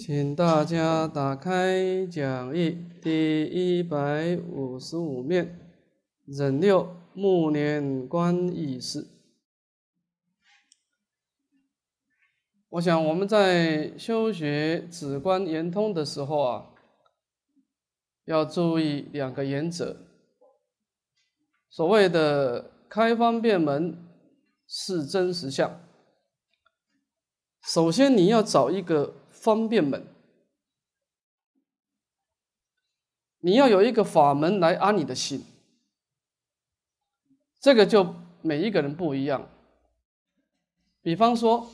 请大家打开讲义第一百五十五面，忍六木年观意识。我想我们在修学止观圆通的时候啊，要注意两个原则。所谓的开方便门是真实相。首先你要找一个。方便门，你要有一个法门来安你的心，这个就每一个人不一样。比方说，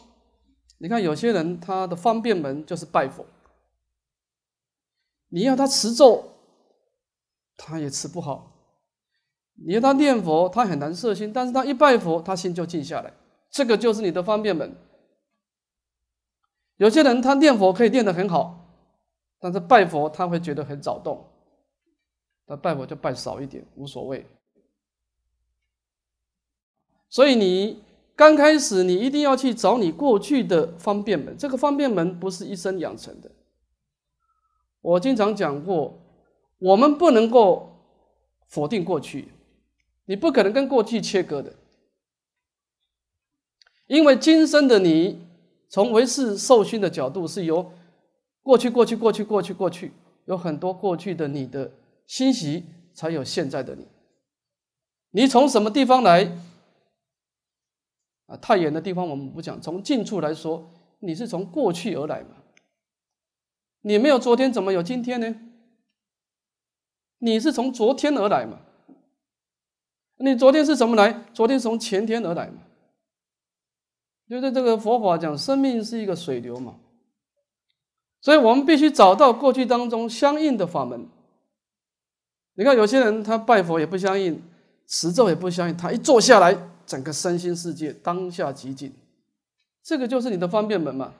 你看有些人他的方便门就是拜佛，你要他持咒，他也持不好；你要他念佛，他很难摄心，但是他一拜佛，他心就静下来，这个就是你的方便门。有些人他念佛可以念得很好，但是拜佛他会觉得很躁动，他拜佛就拜少一点，无所谓。所以你刚开始，你一定要去找你过去的方便门。这个方便门不是一生养成的。我经常讲过，我们不能够否定过去，你不可能跟过去切割的，因为今生的你。从唯识受训的角度，是由过去、过去、过去、过去、过去，有很多过去的你的欣喜，才有现在的你。你从什么地方来？啊，太远的地方我们不讲。从近处来说，你是从过去而来嘛？你没有昨天，怎么有今天呢？你是从昨天而来嘛？你昨天是怎么来？昨天从前天而来嘛？就是这个佛法讲，生命是一个水流嘛，所以我们必须找到过去当中相应的法门。你看有些人他拜佛也不相应，持咒也不相应，他一坐下来，整个身心世界当下极静，这个就是你的方便门嘛。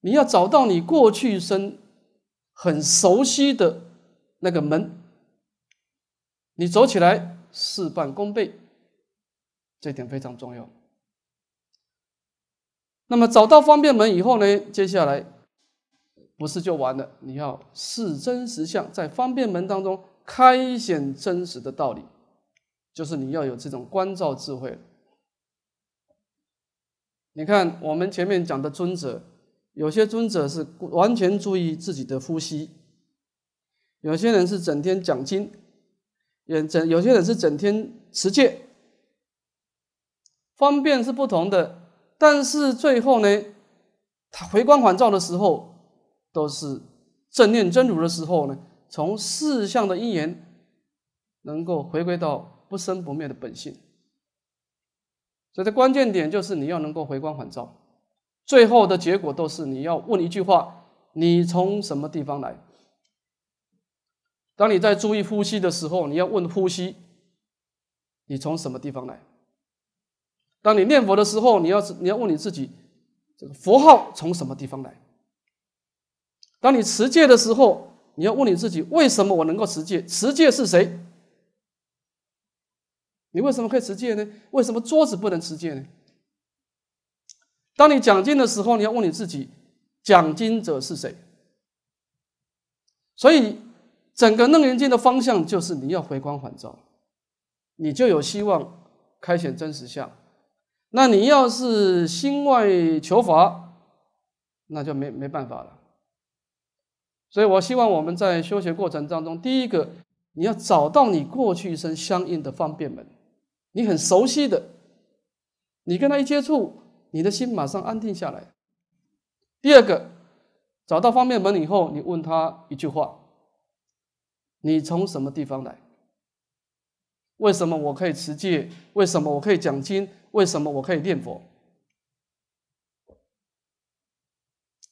你要找到你过去生很熟悉的那个门，你走起来事半功倍。这点非常重要。那么找到方便门以后呢，接下来不是就完了？你要视真实相，在方便门当中开显真实的道理，就是你要有这种观照智慧。你看，我们前面讲的尊者，有些尊者是完全注意自己的呼吸，有些人是整天讲经，也整有些人是整天持戒。方便是不同的，但是最后呢，他回光返照的时候，都是正念真如的时候呢，从四相的因缘，能够回归到不生不灭的本性。所以，关键点就是你要能够回光返照，最后的结果都是你要问一句话：你从什么地方来？当你在注意呼吸的时候，你要问呼吸：你从什么地方来？当你念佛的时候，你要你要问你自己，这个佛号从什么地方来？当你持戒的时候，你要问你自己，为什么我能够持戒？持戒是谁？你为什么可以持戒呢？为什么桌子不能持戒呢？当你讲经的时候，你要问你自己，讲经者是谁？所以，整个楞严经的方向就是你要回光返照，你就有希望开显真实相。那你要是心外求法，那就没没办法了。所以我希望我们在修学过程当中，第一个，你要找到你过去生相应的方便门，你很熟悉的，你跟他一接触，你的心马上安定下来。第二个，找到方便门以后，你问他一句话：，你从什么地方来？为什么我可以持戒？为什么我可以讲经？为什么我可以念佛？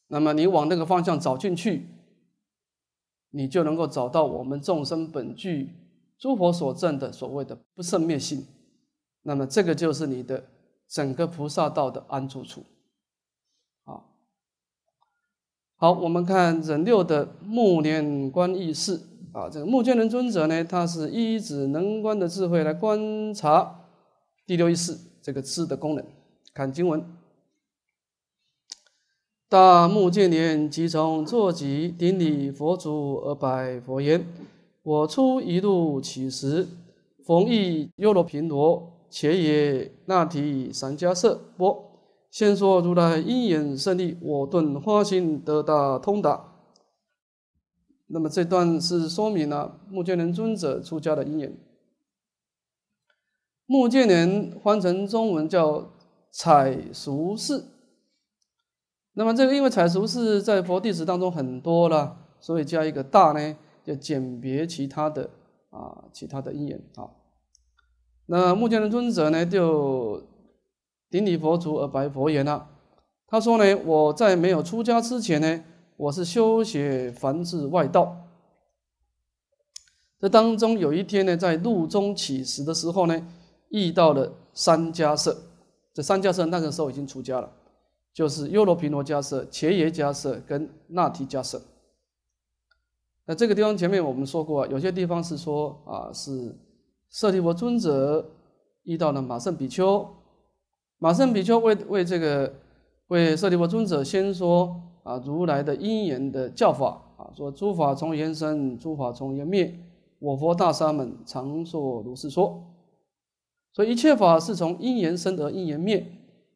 那么你往那个方向找进去，你就能够找到我们众生本具、诸佛所证的所谓的不生灭性。那么这个就是你的整个菩萨道的安住处。好，好，我们看忍六的目连观意事。啊，这个目犍连尊者呢，他是一指能观的智慧来观察第六意识这个智的功能。看经文：大目犍连即从坐起，顶礼佛足而拜佛言：“我初一度起时，逢遇优罗频罗，且也那提三迦舍波。先说如来因缘胜利，我顿花心得大通达。”那么这段是说明了目犍连尊者出家的因缘。目犍连翻成中文叫采俗士。那么这个因为采俗士在佛弟子当中很多了，所以加一个大呢，就简别其他的啊其他的因缘啊。那目犍连尊者呢，就顶礼佛足而白佛言了。他说呢，我在没有出家之前呢。我是修学凡至外道，这当中有一天呢，在路中乞食的时候呢，遇到了三迦舍。这三迦舍那个时候已经出家了，就是优罗毗罗迦舍、伽耶加舍跟那提迦舍。那这个地方前面我们说过，有些地方是说啊，是舍利弗尊者遇到了马圣比丘，马圣比丘为为这个为舍利弗尊者先说。啊，如来的因缘的教法啊，说诸法从缘生，诸法从缘灭。我佛大沙门常说如是说，所以一切法是从因缘生而因缘灭，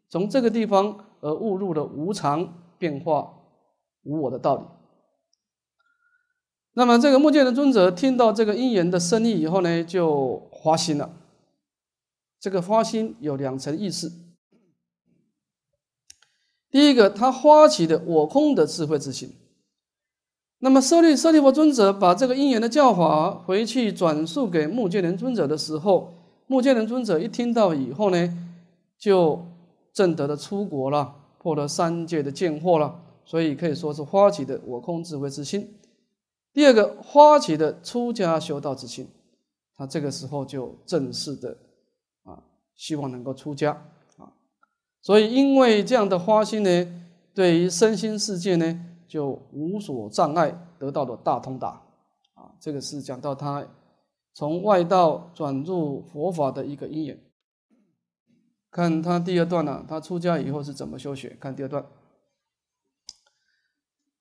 从这个地方而误入了无常变化、无我的道理。那么，这个目见的尊者听到这个因缘的深意以后呢，就发心了。这个发心有两层意思。第一个，他发起的我空的智慧之心。那么舍利舍利佛尊者把这个因缘的教法回去转述给目犍连尊者的时候，目犍连尊者一听到以后呢，就正得了出国了，破了三界的见惑了，所以可以说是发起的我空智慧之心。第二个，发起的出家修道之心，他这个时候就正式的啊，希望能够出家。所以，因为这样的花心呢，对于身心世界呢，就无所障碍，得到了大通达。啊，这个是讲到他从外道转入佛法的一个因缘。看他第二段呢，他出家以后是怎么修学？看第二段：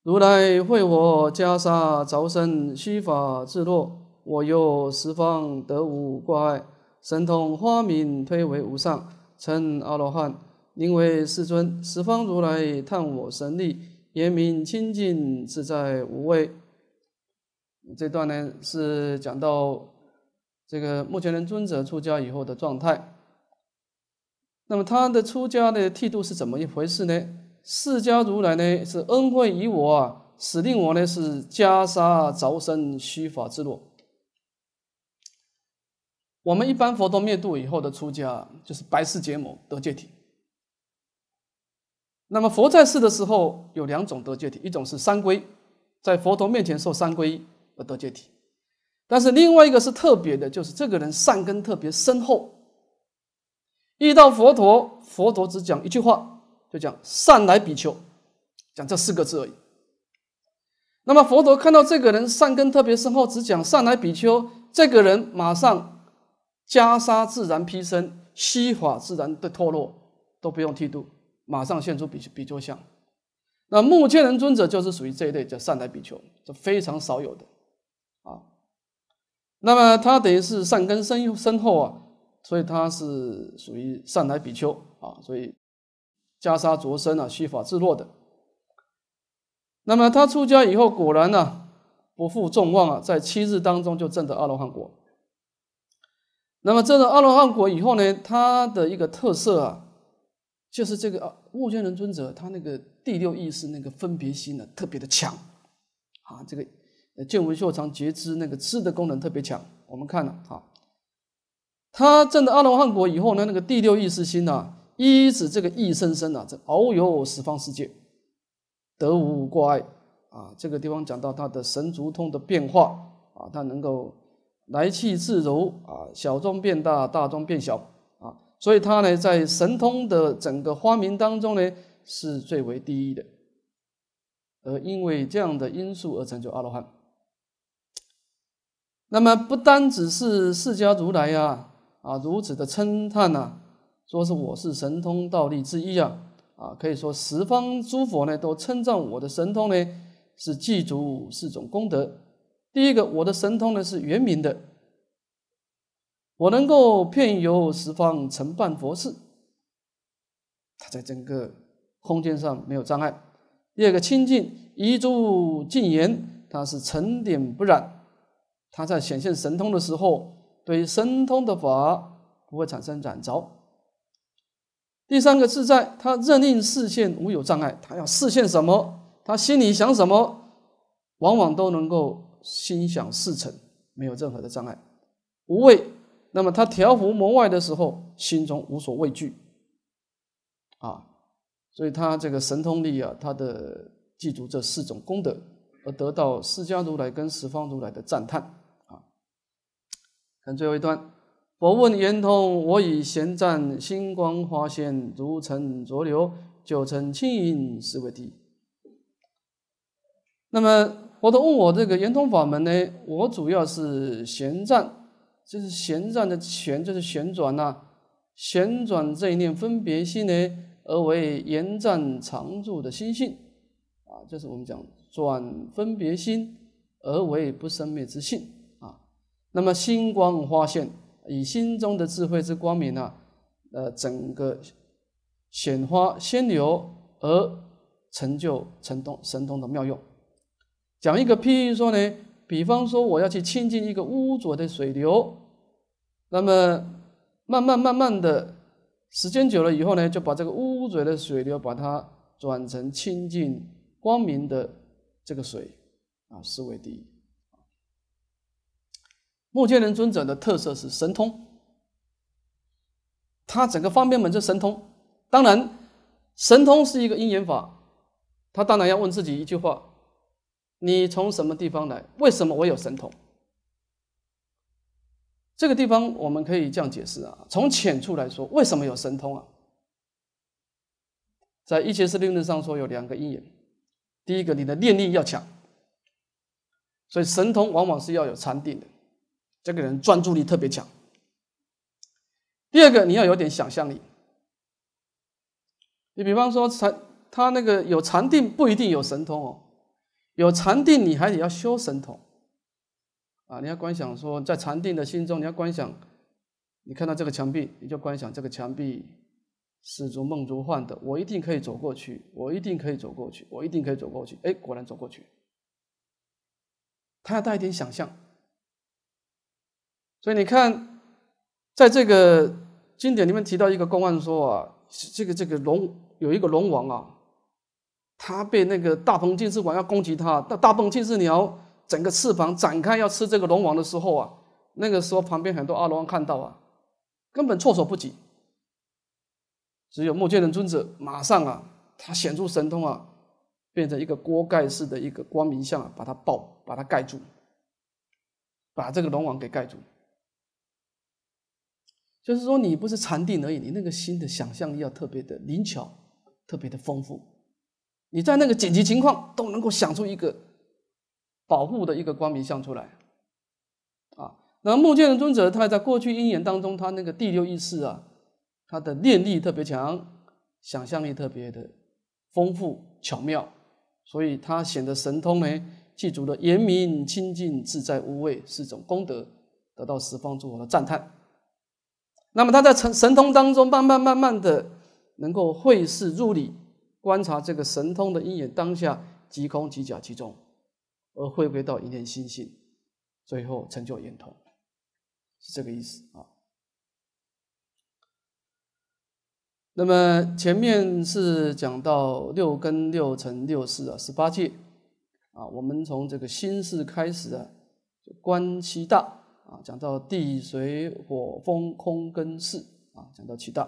如来会我袈裟着身，虚法自落；我又十方得无挂碍，神通花明，推为无上，称阿罗汉。名为世尊，十方如来探我神力，严明清净自在无畏。这段呢是讲到这个目前的尊者出家以后的状态。那么他的出家的剃度是怎么一回事呢？释迦如来呢是恩惠于我，啊，使令我呢是袈裟着身，须发自若。我们一般佛陀灭度以后的出家就是白世结盟得戒体。那么佛在世的时候有两种得戒体，一种是三归，在佛陀面前受三归而得戒体，但是另外一个是特别的，就是这个人善根特别深厚，遇到佛陀，佛陀只讲一句话，就讲善来比丘，讲这四个字而已。那么佛陀看到这个人善根特别深厚，只讲善来比丘，这个人马上袈裟自然披身，西法自然的脱落，都不用剃度。马上现出比比丘相，那目犍连尊者就是属于这一类，叫善来比丘，这非常少有的啊。那么他等于是善根深深厚啊，所以他是属于善来比丘啊，所以袈裟着身啊，须法自若的。那么他出家以后，果然呢不负众望啊，在七日当中就证得阿罗汉果。那么证得阿罗汉果以后呢，他的一个特色啊。就是这个啊，目犍人尊者他那个第六意识那个分别心呢特别的强，啊，这个见闻秀常觉知那个知的功能特别强。我们看了啊，他证得阿罗汉果以后呢，那个第六意识心呢，依止这个意生生啊，这遨游十方世界，得无挂碍啊。这个地方讲到他的神足通的变化啊，他能够来去自如啊，小庄变大，大庄变小。所以他呢，在神通的整个发明当中呢，是最为第一的，而因为这样的因素而成就阿罗汉。那么不单只是释迦如来呀，啊如此的称叹呐，说是我是神通道力之一啊，啊可以说十方诸佛呢都称赞我的神通呢是具足四种功德。第一个，我的神通呢是圆明的。我能够遍游十方，承办佛事。他在整个空间上没有障碍。第二个清净，一住净言，他是尘点不染。他在显现神通的时候，对神通的法不会产生染着。第三个自在，他认定视线无有障碍。他要视线什么，他心里想什么，往往都能够心想事成，没有任何的障碍，无畏。那么他调伏魔外的时候，心中无所畏惧，啊，所以他这个神通力啊，他的记住这四种功德，而得到释迦如来跟十方如来的赞叹，啊，看最后一段，佛问圆通，我以贤赞星光花现，如尘浊流，九成清云，是为堤。那么我问，我这个圆通法门呢，我主要是贤赞。这是旋转的旋，这是旋转呐。旋转这一念分别心呢，而为延展常住的心性啊。这是我们讲转分别心，而为不生灭之性啊。那么心光发现，以心中的智慧之光明呢，呃，整个显花仙流而成就神通神通的妙用。讲一个譬喻说呢。比方说，我要去亲近一个污浊的水流，那么慢慢慢慢的时间久了以后呢，就把这个污浊的水流把它转成清净光明的这个水啊，视为第一。目犍连尊者的特色是神通，他整个方便门是神通。当然，神通是一个因缘法，他当然要问自己一句话。你从什么地方来？为什么我有神通？这个地方我们可以这样解释啊。从浅处来说，为什么有神通啊？在一切是十论上说有两个因缘，第一个你的念力要强，所以神通往往是要有禅定的，这个人专注力特别强。第二个你要有点想象力，你比方说禅，他那个有禅定不一定有神通哦。有禅定，你还得要修神通，啊！你要观想说，在禅定的心中，你要观想，你看到这个墙壁，你就观想这个墙壁是如梦如幻的。我一定可以走过去，我一定可以走过去，我一定可以走过去。哎，果然走过去。他要带一点想象，所以你看，在这个经典里面提到一个公案说啊，这个这个龙有一个龙王啊。他被那个大鹏金翅鸟要攻击他，大大鹏金翅鸟整个翅膀展开要吃这个龙王的时候啊，那个时候旁边很多阿罗汉看到啊，根本措手不及，只有目犍连尊者马上啊，他显出神通啊，变成一个锅盖式的一个光明像啊，把它爆，把它盖住，把这个龙王给盖住。就是说，你不是禅定而已，你那个心的想象力要特别的灵巧，特别的丰富。你在那个紧急情况都能够想出一个保护的一个光明像出来，啊，那目犍连尊者他在过去因缘当中，他那个第六意识啊，他的念力特别强，想象力特别的丰富巧妙，所以他显得神通呢，记住了严明清净自在无畏，是种功德，得到十方诸佛的赞叹。那么他在神神通当中，慢慢慢慢的能够会事入理。观察这个神通的因缘当下，即空即假即中，而回归到一念心性，最后成就圆通，是这个意思啊。那么前面是讲到六根六尘六识啊，十八界，啊，我们从这个心事开始啊，观其大啊，讲到地水火风空根事啊，讲到七大，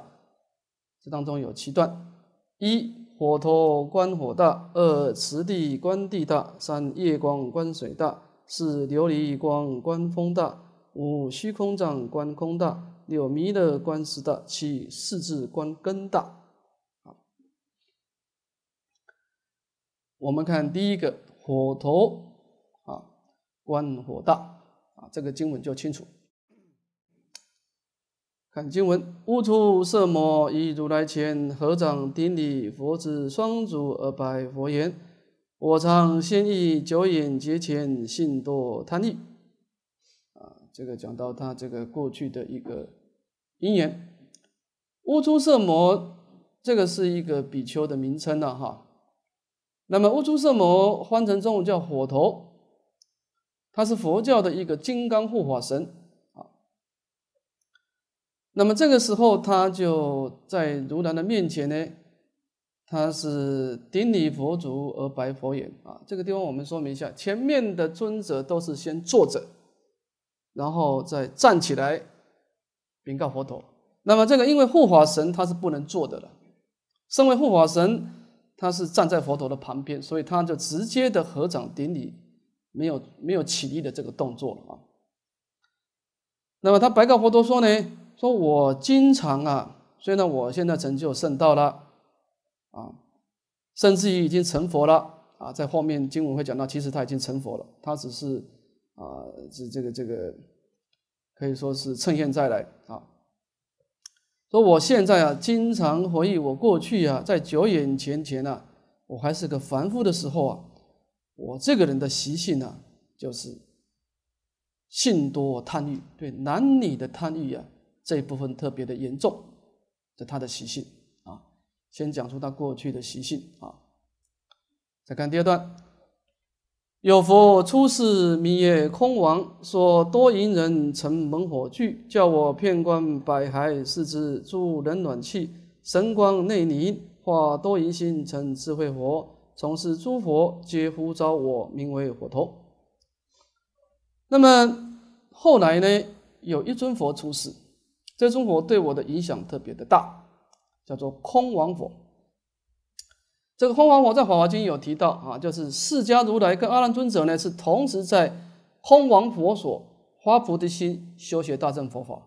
这当中有七段一。火陀观火大，二慈地观地大，三夜光观水大，四琉璃光观风大，五虚空藏观空大，六弥勒观时大，七四智观根大。好，我们看第一个火陀啊，观火大啊，这个经文就清楚。看经文，乌出色魔，以如来前合掌顶礼佛子双足而拜佛言：“我常先意久眼劫前信多贪利。”啊，这个讲到他这个过去的一个因缘。乌出色魔，这个是一个比丘的名称了哈。那么乌出色魔，翻成中文叫火头，他是佛教的一个金刚护法神。那么这个时候，他就在如来的面前呢，他是顶礼佛足而白佛言啊。这个地方我们说明一下，前面的尊者都是先坐着，然后再站起来禀告佛陀。那么这个因为护法神他是不能坐的了，身为护法神，他是站在佛陀的旁边，所以他就直接的合掌顶礼，没有没有起立的这个动作了啊。那么他白告佛陀说呢。说我经常啊，虽然我现在成就圣道了，啊，甚至于已经成佛了啊，在后面经文会讲到，其实他已经成佛了，他只是啊，这这个这个可以说是趁现在来啊。说我现在啊，经常回忆我过去啊，在久远前前呢，我还是个凡夫的时候啊，我这个人的习性呢，就是性多贪欲，对男女的贪欲啊，这一部分特别的严重，这他的习性啊，先讲出他过去的习性啊，再看第二段，有佛出世名曰空王，说多淫人成猛火炬，叫我遍观百骸，是之助人暖气，神光内凝，化多淫心成智慧佛，从事诸佛皆呼召我，名为火头。那么后来呢，有一尊佛出世。这中国对我的影响特别的大，叫做空王佛。这个空王佛在《法华经》有提到啊，就是释迦如来跟阿难尊者呢是同时在空王佛所发菩提心修学大正佛法，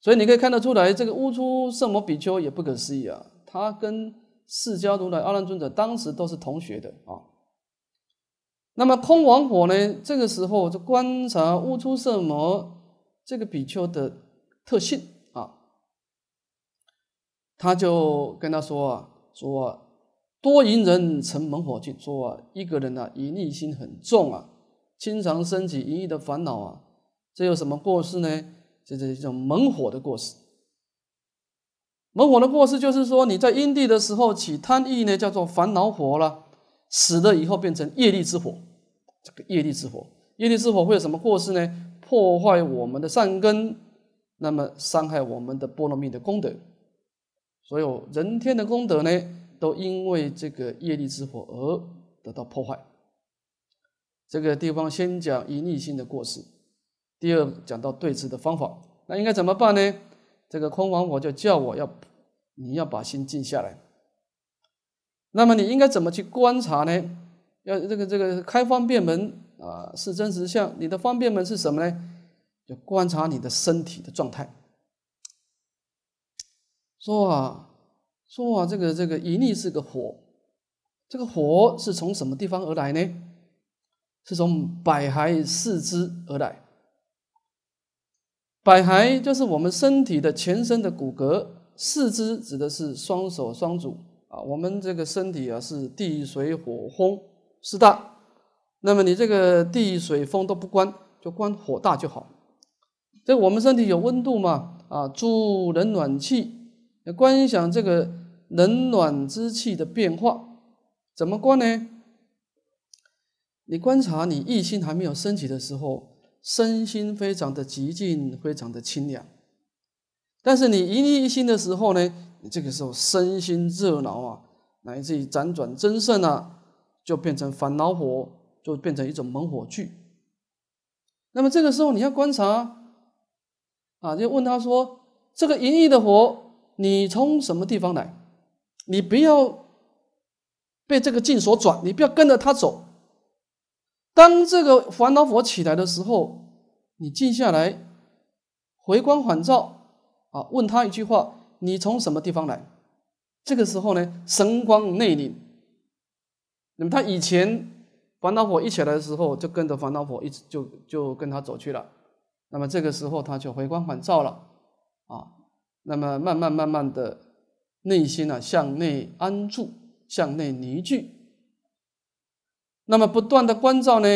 所以你可以看得出来，这个乌出色魔比丘也不可思议啊，他跟释迦如来、阿难尊者当时都是同学的啊。那么空王火呢，这个时候就观察乌出色魔这个比丘的。特性啊，他就跟他说：“说多淫人成猛火境，说一个人啊，淫逆心很重啊，经常升起淫欲的烦恼啊，这有什么过失呢？这这是一种猛火的过失。猛火的过失就是说你在阴地的时候起贪欲呢，叫做烦恼火了，死了以后变成业力之火。这个业力之火，业力之火会有什么过失呢？破坏我们的善根。”那么伤害我们的波罗蜜的功德，所有人天的功德呢，都因为这个业力之火而得到破坏。这个地方先讲一逆心的过失，第二讲到对治的方法。那应该怎么办呢？这个空王我就叫我要，你要把心静下来。那么你应该怎么去观察呢？要这个这个开方便门啊，是真实相。你的方便门是什么呢？就观察你的身体的状态，说啊，说啊，这个这个一逆是个火，这个火是从什么地方而来呢？是从百骸四肢而来。百骸就是我们身体的全身的骨骼，四肢指的是双手双足啊。我们这个身体啊是地水火风四大，那么你这个地水风都不关，就关火大就好。这我们身体有温度嘛？啊，助冷暖气，观想这个冷暖之气的变化，怎么观呢？你观察你一心还没有升起的时候，身心非常的极静，非常的清凉。但是你一念一心的时候呢，你这个时候身心热闹啊，来自于辗转增盛啊，就变成烦恼火，就变成一种猛火炬。那么这个时候你要观察。啊，就问他说：“这个淫逸的火，你从什么地方来？你不要被这个境所转，你不要跟着他走。当这个烦恼火起来的时候，你静下来，回光返照啊，问他一句话：你从什么地方来？这个时候呢，神光内敛。那么他以前烦恼火一起来的时候，就跟着烦恼火一直就就跟他走去了。”那么这个时候他就回光返照了，啊，那么慢慢慢慢的内心呢向内安住，向内凝聚，那么不断的关照呢，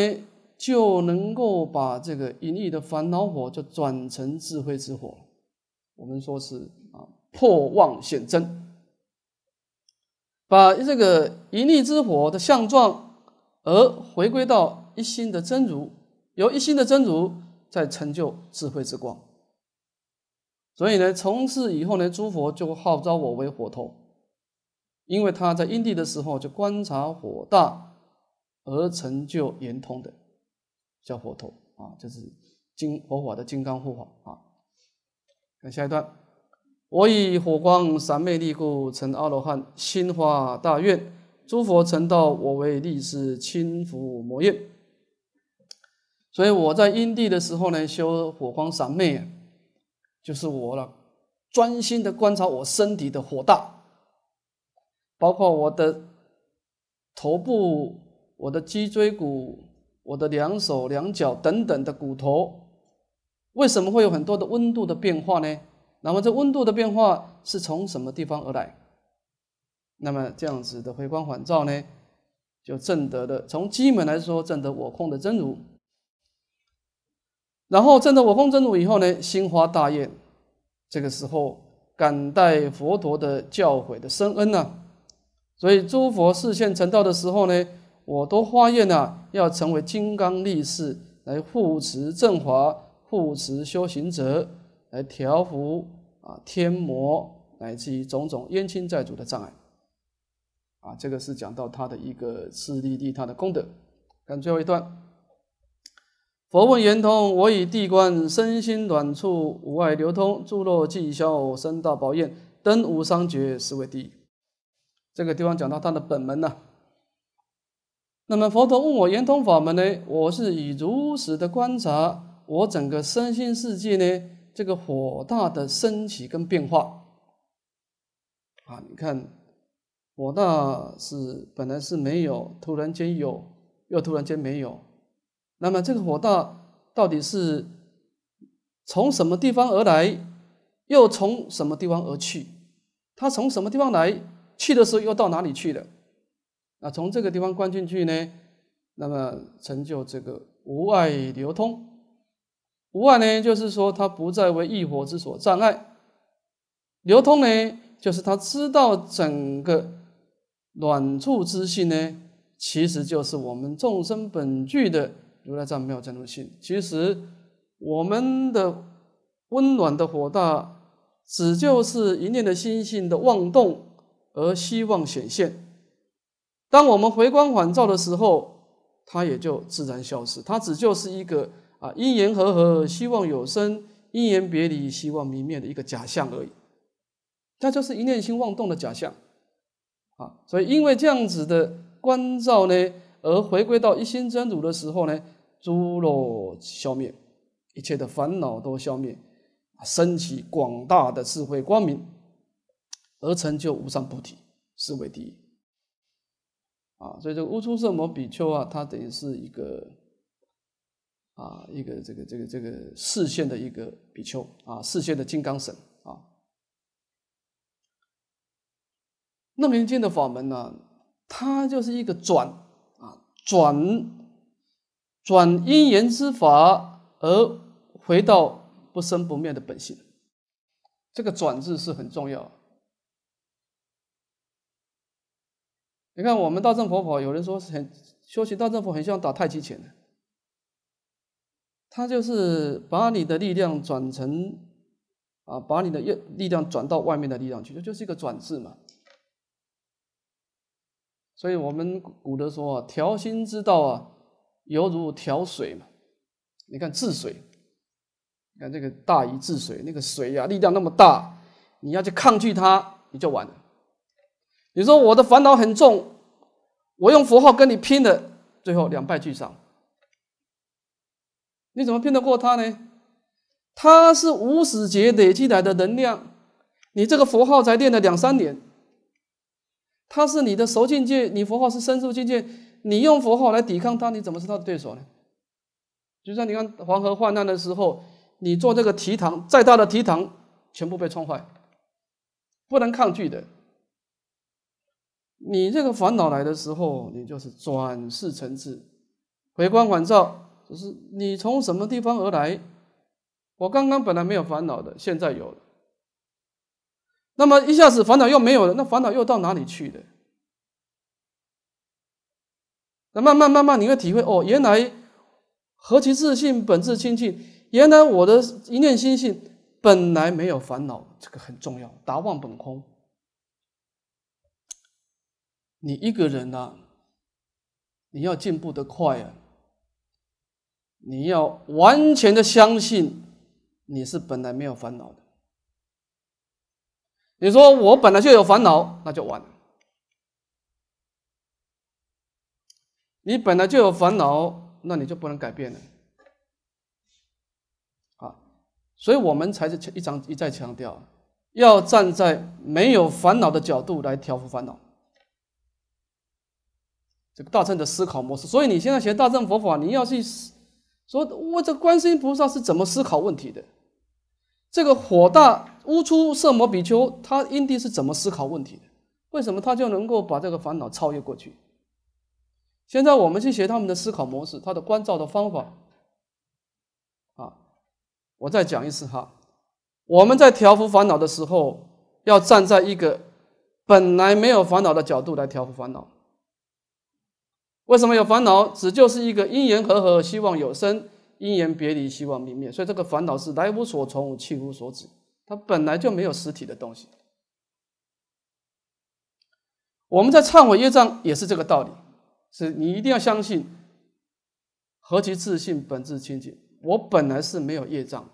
就能够把这个一念的烦恼火就转成智慧之火，我们说是啊破妄显真，把这个一念之火的相状而回归到一心的真如，由一心的真如。在成就智慧之光，所以呢，从此以后呢，诸佛就号召我为火头，因为他在因地的时候就观察火大而成就圆通的叫火头啊，就是金火法的金刚护法啊。看下一段，我以火光三昧力故，成阿罗汉心化大愿，诸佛成道，我为力士轻拂魔耶。所以我在阴地的时候呢，修火光三昧，就是我了，专心的观察我身体的火大，包括我的头部、我的脊椎骨、我的两手两脚等等的骨头，为什么会有很多的温度的变化呢？那么这温度的变化是从什么地方而来？那么这样子的回光返照呢，就证得的从基本来说证得我空的真如。然后证得我空真如以后呢，心花大愿，这个时候感戴佛陀的教诲的深恩呢，所以诸佛示现成道的时候呢，我都发愿呐，要成为金刚力士来护持正法，护持修行者，来调伏啊天魔，乃至于种种冤亲债主的障碍。啊，这个是讲到他的一个自利利他的功德。看最后一段。佛问圆通，我以地观身心短处无碍流通，诸若寂消，身大宝焰灯无伤绝，是为地。这个地方讲到他的本门呢。那么佛陀问我圆通法门呢，我是以如实的观察我整个身心世界呢，这个火大的升起跟变化。啊，你看，火大是本来是没有，突然间有，又突然间没有。那么这个火道到底是从什么地方而来，又从什么地方而去？它从什么地方来，去的时候又到哪里去了？那从这个地方关进去呢，那么成就这个无碍流通。无碍呢，就是说它不再为异火之所障碍；流通呢，就是他知道整个暖处之性呢，其实就是我们众生本具的。如来藏没有真如性，其实我们的温暖的火大，只就是一念的心性的妄动而希望显现。当我们回光返照的时候，它也就自然消失。它只就是一个啊，因缘和合，希望有生；因缘别离，希望泯灭的一个假象而已。它就是一念心妄动的假象啊。所以因为这样子的观照呢，而回归到一心真如的时候呢。诸罗消灭，一切的烦恼都消灭，升起广大的智慧光明，而成就无上菩提，是为第一。啊，所以这个乌枢色摩比丘啊，它等于是一个，啊，一个这个这个这个世现的一个比丘啊，世现的金刚神啊。那连经的法门呢，它就是一个转啊，转。转因缘之法，而回到不生不灭的本性。这个转字是很重要。你看，我们大正佛法，有人说是很修行大正佛，很像打太极拳的。他就是把你的力量转成啊，把你的力力量转到外面的力量去，这就是一个转字嘛。所以我们古德说，调心之道啊。犹如调水嘛，你看治水，你看这个大禹治水，那个水呀力量那么大，你要去抗拒它，你就完了。你说我的烦恼很重，我用符号跟你拼的，最后两败俱伤。你怎么拼得过他呢？他是无始劫累积来的能量，你这个符号才练了两三年，他是你的熟境界，你符号是生熟境界。你用佛号来抵抗它，你怎么是它的对手呢？就像你看黄河泛滥的时候，你做这个提塘，再大的提塘全部被冲坏，不能抗拒的。你这个烦恼来的时候，你就是转世成智，回光返照，就是你从什么地方而来？我刚刚本来没有烦恼的，现在有了。那么一下子烦恼又没有了，那烦恼又到哪里去的？那慢慢慢慢，你会体会哦，原来何其自信，本自清净。原来我的一念心性本来没有烦恼，这个很重要。达万本空，你一个人呢？你要进步的快呀，你要完全的相信你是本来没有烦恼的。你说我本来就有烦恼，那就完了。你本来就有烦恼，那你就不能改变了，啊，所以我们才是一再强调，要站在没有烦恼的角度来调伏烦恼，这个大乘的思考模式。所以你现在学大乘佛法，你要去说，我这观世音菩萨是怎么思考问题的？这个火大乌出色摩比丘，他因地是怎么思考问题的？为什么他就能够把这个烦恼超越过去？现在我们去学他们的思考模式，他的关照的方法，啊，我再讲一次哈，我们在调伏烦恼的时候，要站在一个本来没有烦恼的角度来调伏烦恼。为什么有烦恼？只就是一个因缘合合，希望有生；因缘别离，希望泯灭。所以这个烦恼是来无所从，去无所止，它本来就没有实体的东西。我们在忏悔业障也是这个道理。是你一定要相信，何其自信，本质清净。我本来是没有业障，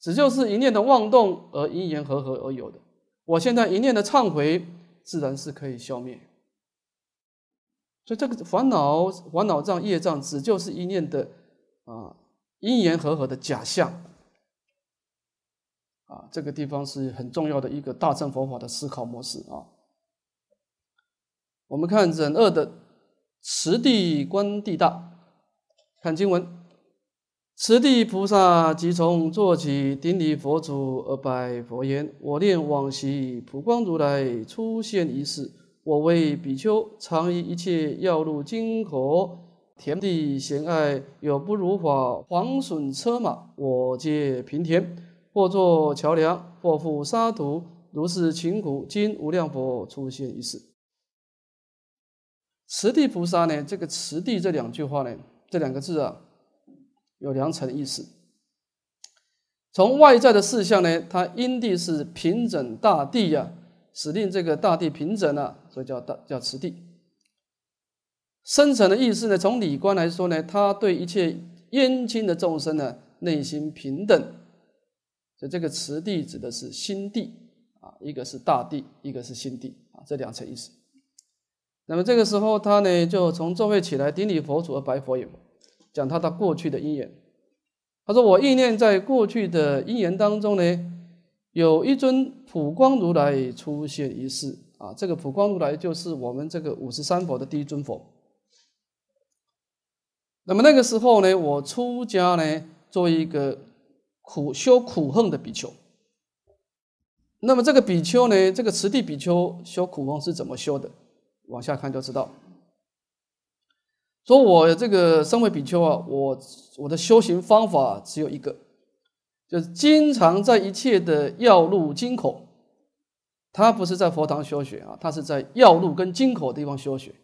只就是一念的妄动而因缘和合而有的。我现在一念的忏悔，自然是可以消灭。所以这个烦恼、烦恼障、业障，只就是一念的啊，因缘和合的假象。啊，这个地方是很重要的一个大乘佛法的思考模式啊。我们看忍二的持地观地大，看经文：持地菩萨即从坐起，顶礼佛祖而拜佛言：“我念往昔普光如来出现一世，我为比丘，常以一切药入经口，田地，险爱有不如法，黄损车马，我皆平田，或作桥梁，或覆沙土，如是勤苦，今无量佛出现一世。慈地菩萨呢？这个慈地这两句话呢，这两个字啊，有两层意思。从外在的事项呢，它因地是平整大地呀，使令这个大地平整了，所以叫大叫慈地。深层的意思呢，从理观来说呢，他对一切冤亲的众生呢，内心平等，所以这个慈地指的是心地啊，一个是大地，一个是心地啊，这两层意思。那么这个时候，他呢就从座位起来顶礼佛祖和白佛爷，讲他的过去的因缘。他说：“我意念在过去的因缘当中呢，有一尊普光如来出现一世啊。这个普光如来就是我们这个五十三佛的第一尊佛。那么那个时候呢，我出家呢，做一个苦修苦恨的比丘。那么这个比丘呢，这个慈地比丘修苦行是怎么修的？”往下看就知道。说我这个身为比丘啊，我我的修行方法只有一个，就是经常在一切的要路、金口。他不是在佛堂修学啊，他是在要路跟金口地方修学。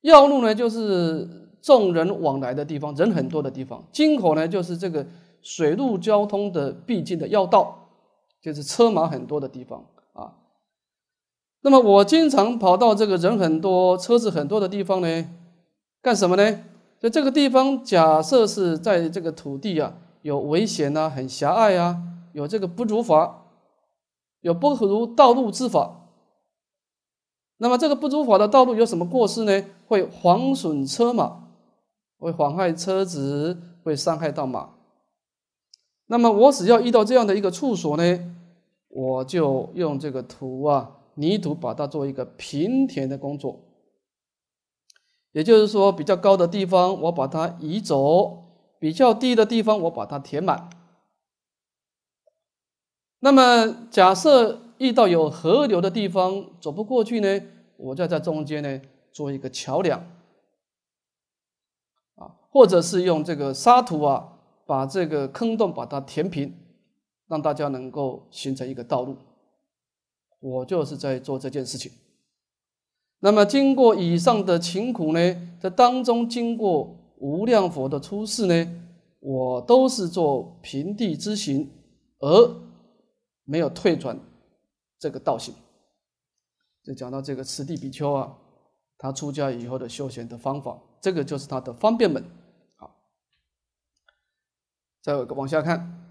要路呢，就是众人往来的地方，人很多的地方；金口呢，就是这个水陆交通的必经的要道，就是车马很多的地方。那么我经常跑到这个人很多、车子很多的地方呢，干什么呢？在这个地方，假设是在这个土地啊有危险呐，很狭隘啊，有这个不足法，有不如道路之法。那么这个不足法的道路有什么过失呢？会防损车马，会妨害车子，会伤害到马。那么我只要遇到这样的一个处所呢，我就用这个土啊。泥土把它做一个平填的工作，也就是说，比较高的地方我把它移走，比较低的地方我把它填满。那么，假设遇到有河流的地方走不过去呢，我再在中间呢做一个桥梁，啊，或者是用这个沙土啊，把这个坑洞把它填平，让大家能够形成一个道路。我就是在做这件事情。那么经过以上的勤苦呢，这当中经过无量佛的出世呢，我都是做平地之行，而没有退转这个道行。就讲到这个此地比丘啊，他出家以后的修行的方法，这个就是他的方便门。好，再往下看。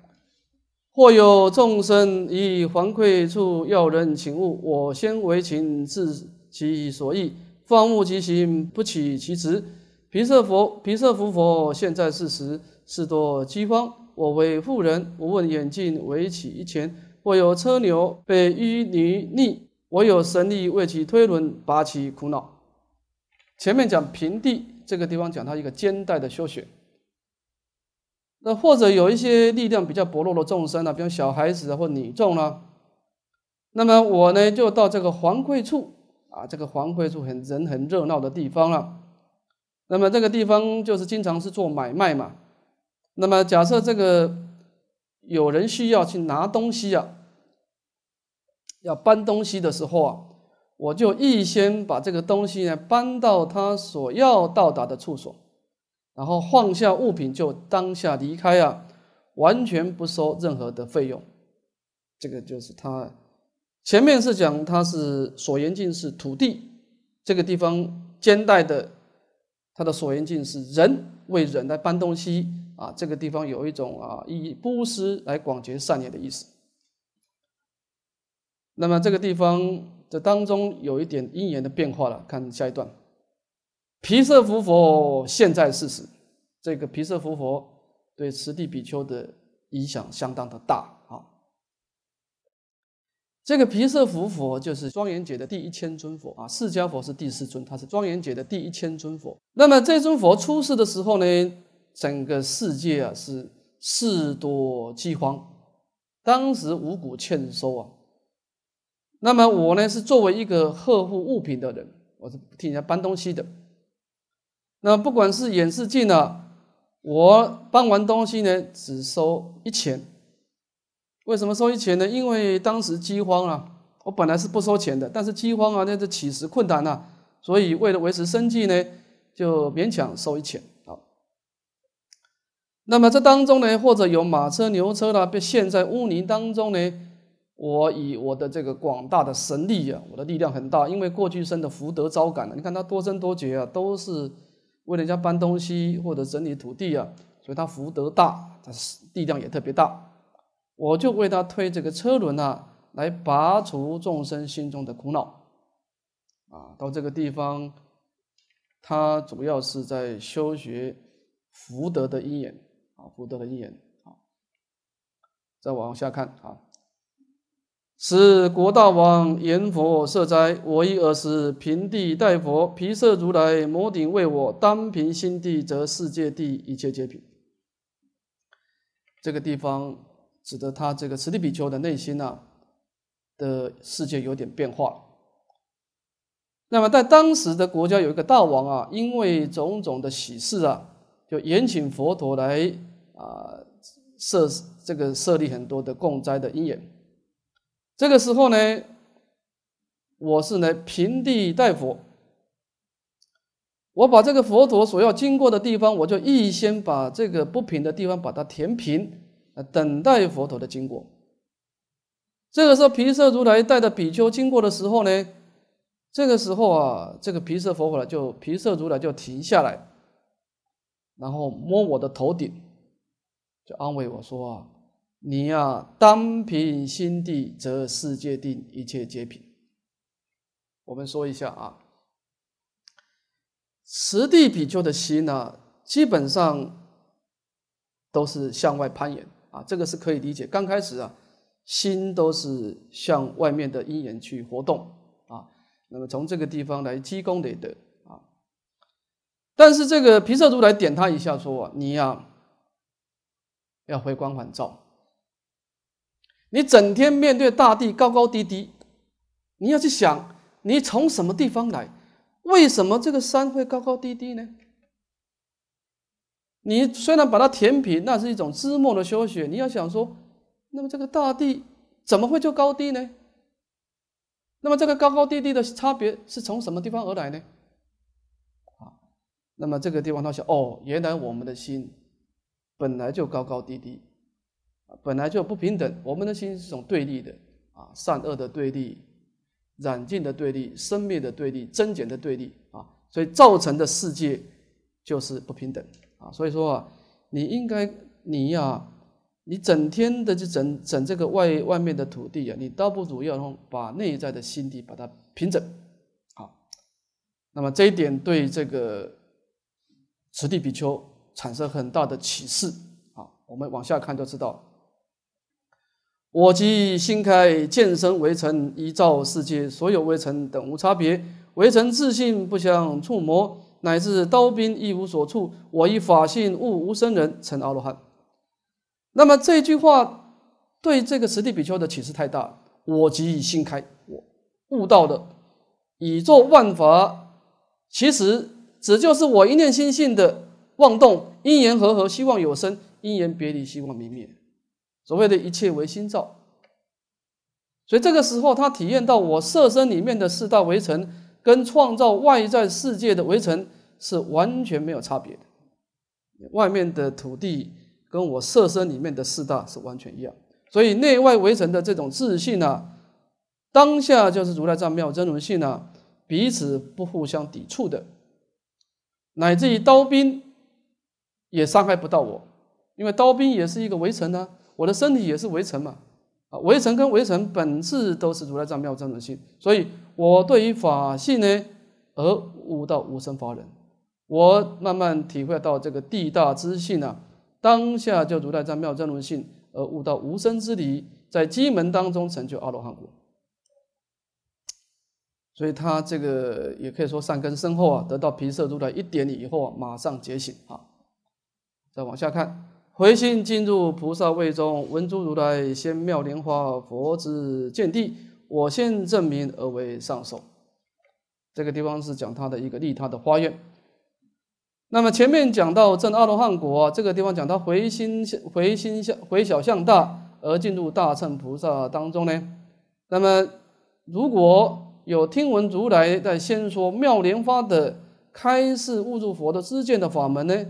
或有众生以还愧处要人请物，我先为情自其所意，方悟其行，不起其辞。贫色佛，贫色福佛，现在世时，是多饥荒。我为富人，无问远近，唯取一钱。或有车牛被淤泥溺，我有神力为其推轮，拔其苦恼。前面讲平地这个地方，讲到一个肩带的修学。那或者有一些力量比较薄弱的众生呢，比如小孩子或女众啊，那么我呢就到这个黄柜处啊，这个黄柜处很人很热闹的地方了。那么这个地方就是经常是做买卖嘛。那么假设这个有人需要去拿东西啊，要搬东西的时候啊，我就预先把这个东西呢搬到他所要到达的处所。然后放下物品就当下离开啊，完全不收任何的费用，这个就是他。前面是讲他是所言尽是土地这个地方肩带的，他的所言尽是人为人来搬东西啊，这个地方有一种啊以布施来广结善业的意思。那么这个地方这当中有一点因缘的变化了，看下一段。皮色佛佛现在事实，这个皮色佛佛对此地比丘的影响相当的大啊。这个皮色佛佛就是庄严界的第一千尊佛啊，释迦佛是第四尊，他是庄严界的第一千尊佛。那么这尊佛出世的时候呢，整个世界啊是事多饥荒，当时五谷欠收啊。那么我呢是作为一个呵护物品的人，我是替人家搬东西的。那不管是演示镜呢，我搬完东西呢，只收一钱。为什么收一钱呢？因为当时饥荒啊，我本来是不收钱的，但是饥荒啊，那是起食困难呐，所以为了维持生计呢，就勉强收一钱啊。那么这当中呢，或者有马车、牛车啦，被陷在污泥当中呢，我以我的这个广大的神力啊，我的力量很大，因为过去生的福德招感呢，你看他多生多劫啊，都是。为人家搬东西或者整理土地啊，所以他福德大，他力量也特别大。我就为他推这个车轮啊，来拔除众生心中的苦恼啊。到这个地方，他主要是在修学福德的因缘啊，福德的因缘啊。再往下看啊。是国大王言佛设斋，我一尔时平地待佛，皮色如来摩顶为我，当凭心地，则世界地一切皆平。这个地方指的他这个此地比丘的内心啊，的世界有点变化。那么在当时的国家有一个大王啊，因为种种的喜事啊，就延请佛陀来啊设这个设立很多的供斋的因缘。这个时候呢，我是呢平地待佛，我把这个佛陀所要经过的地方，我就预先把这个不平的地方把它填平，啊，等待佛陀的经过。这个时候，皮色如来带着比丘经过的时候呢，这个时候啊，这个皮色佛陀来就皮色如来就停下来，然后摸我的头顶，就安慰我说。啊。你要单品心地，则世界定，一切皆品。我们说一下啊，持地比丘的心呢，基本上都是向外攀岩啊，这个是可以理解。刚开始啊，心都是向外面的因缘去活动啊，那么从这个地方来积功累德啊。但是这个皮色如来点他一下，说：“你呀，要回光返照。”你整天面对大地高高低低，你要去想，你从什么地方来？为什么这个山会高高低低呢？你虽然把它填平，那是一种知末的修学。你要想说，那么这个大地怎么会就高低呢？那么这个高高低低的差别是从什么地方而来呢？啊，那么这个地方他想，哦，原来我们的心本来就高高低低。啊，本来就不平等。我们的心是种对立的，啊，善恶的对立，染净的对立，生灭的对立，增减的对立，啊，所以造成的世界就是不平等，啊，所以说啊，你应该你呀，你整天的去整整这个外外面的土地呀，你倒不如要用把内在的心地把它平整，好，那么这一点对这个此地比丘产生很大的启示，啊，我们往下看就知道。我即心开见身为尘，一照世界所有微尘等无差别，微尘自性不相触摸，乃至刀兵亦无所处。我以法性悟无生人成阿罗汉。那么这句话对这个实地比丘的启示太大。我即以心开，我悟道的以作万法。其实只就是我一念心性的妄动，因缘合合，希望有生；因缘别离，希望泯灭。所谓的一切为心造，所以这个时候他体验到我色身里面的四大围城，跟创造外在世界的围城是完全没有差别的。外面的土地跟我色身里面的四大是完全一样，所以内外围城的这种自信呢，当下就是如来藏妙真如性呢，彼此不互相抵触的，乃至于刀兵也伤害不到我，因为刀兵也是一个围城呢。我的身体也是微尘嘛，啊，微尘跟微尘本质都是如来藏妙真如性，所以我对于法性呢而悟到无生法忍，我慢慢体会到这个地大之性啊，当下就如来藏妙真如性而悟到无生之理，在机门当中成就阿罗汉果，所以他这个也可以说善根深厚啊，得到皮色如来一点以后啊，马上觉醒啊，再往下看。回心进入菩萨位中，闻诸如来先妙莲花佛之见地，我先证明而为上首。这个地方是讲他的一个利他的花愿。那么前面讲到正阿罗汉果，这个地方讲他回心向回心向回小向大而进入大乘菩萨当中呢。那么如果有听闻如来在先说妙莲花的开示悟入佛的知见的法门呢？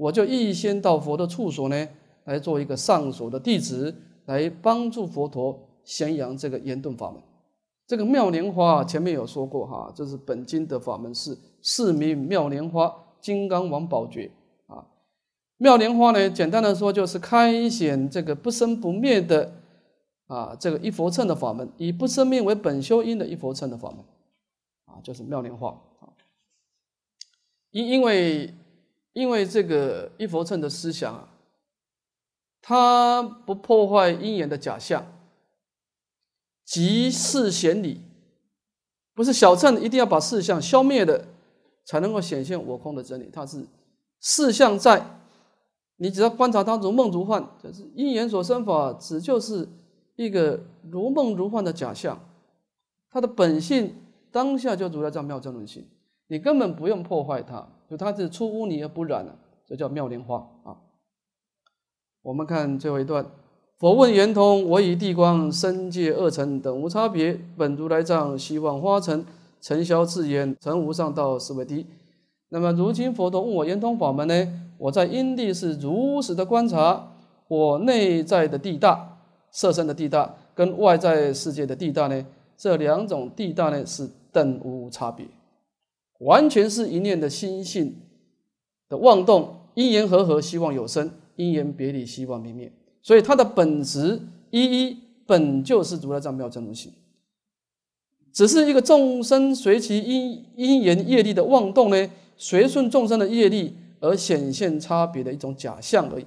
我就预先到佛的处所呢，来做一个上首的弟子，来帮助佛陀宣扬这个严顿法门。这个妙莲花前面有说过哈，这是本经的法门，是四名妙莲花金刚王宝诀啊。妙莲花呢，简单的说就是开显这个不生不灭的啊，这个一佛乘的法门，以不生灭为本修因的一佛乘的法门啊，就是妙莲花啊。因因为。因为这个一佛乘的思想啊，它不破坏因缘的假象，即是显理，不是小乘一定要把事象消灭的，才能够显现我空的真理。它是事象在，你只要观察它如梦如幻，就是因缘所生法，只就是一个如梦如幻的假象，它的本性当下就住在妙真如性，你根本不用破坏它。就它是出污泥而不染啊，这叫妙莲花啊。我们看最后一段，佛问圆通，我以地光身界二尘等无差别，本如来藏，希望花尘尘嚣自圆，尘无上道是为低。那么如今佛陀问我圆通法门呢，我在因地是如实的观察我内在的地大、色身的地大跟外在世界的地大呢，这两种地大呢是等无差别。完全是一念的心性的妄动，因缘和合，希望有生；因缘别离，希望灭。所以它的本质一一本就是如来藏妙真如性，只是一个众生随其因因缘业力的妄动呢，随顺众生的业力而显现差别的一种假象而已。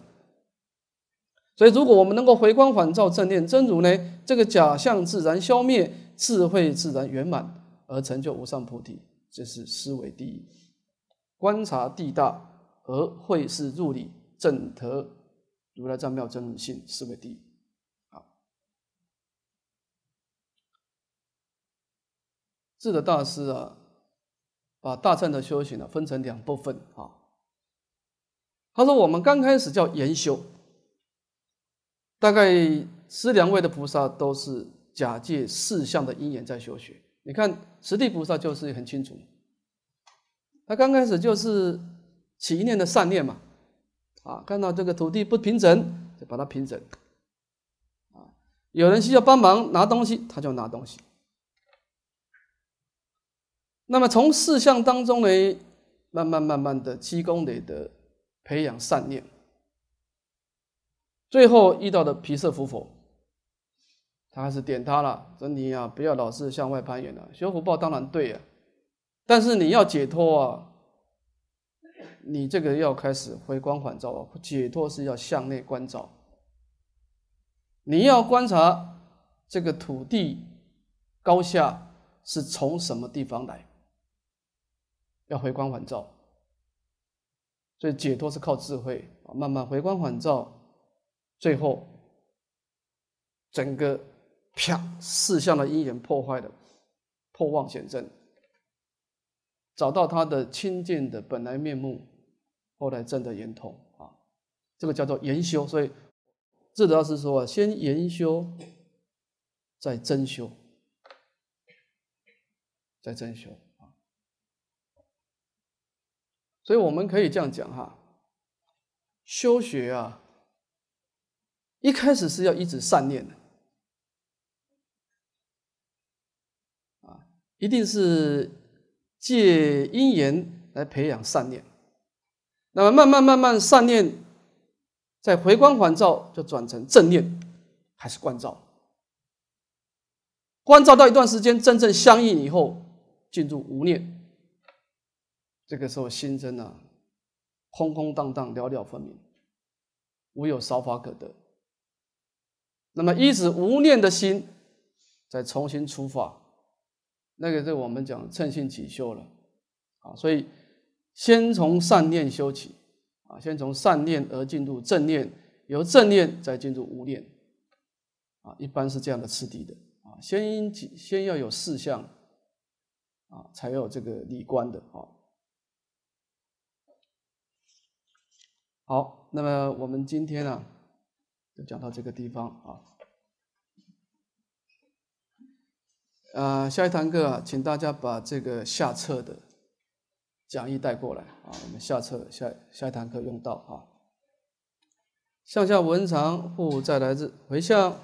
所以，如果我们能够回光返照，正念真如呢，这个假象自然消灭，智慧自然圆满，而成就无上菩提。这是思维第一，观察地大而会是入理，证得如来藏妙真性，思维第一。好，智的大师啊，把大乘的修行呢分成两部分啊。他说，我们刚开始叫研修，大概思两位的菩萨都是假借四相的因缘在修学。你看，释地菩萨就是很清楚，他刚开始就是起一念的善念嘛，啊，看到这个土地不平整，就把它平整，啊，有人需要帮忙拿东西，他就拿东西。那么从四相当中呢，慢慢慢慢的积功累德，培养善念，最后遇到的皮色佛佛。他还是点他了，说你啊，不要老是向外攀援了。学福报当然对呀，但是你要解脱啊，你这个要开始回光返照啊。解脱是要向内观照，你要观察这个土地高下是从什么地方来，要回光返照。所以解脱是靠智慧啊，慢慢回光返照，最后整个。啪！四项的因缘破坏的破妄显真，找到他的清净的本来面目。后来证得圆通啊，这个叫做研修。所以智德老师说啊，先研修，再真修，再真修啊。所以我们可以这样讲哈，修学啊，一开始是要一直善念的。一定是借因缘来培养善念，那么慢慢慢慢善念在回光返照就转成正念，还是观照，观照到一段时间真正相应以后，进入无念，这个时候心真啊，空空荡荡，寥寥分明，无有少法可得。那么一直无念的心再重新出发。那个是我们讲趁性起修了，啊，所以先从善念修起，啊，先从善念而进入正念，由正念再进入无念，啊，一般是这样的次第的，啊，先起先要有四相，啊，才有这个理观的，啊，好，那么我们今天呢，就讲到这个地方，啊。呃，下一堂课啊，请大家把这个下册的讲义带过来啊，我们下册下下一堂课用到啊。向下文长，呼再来至回向。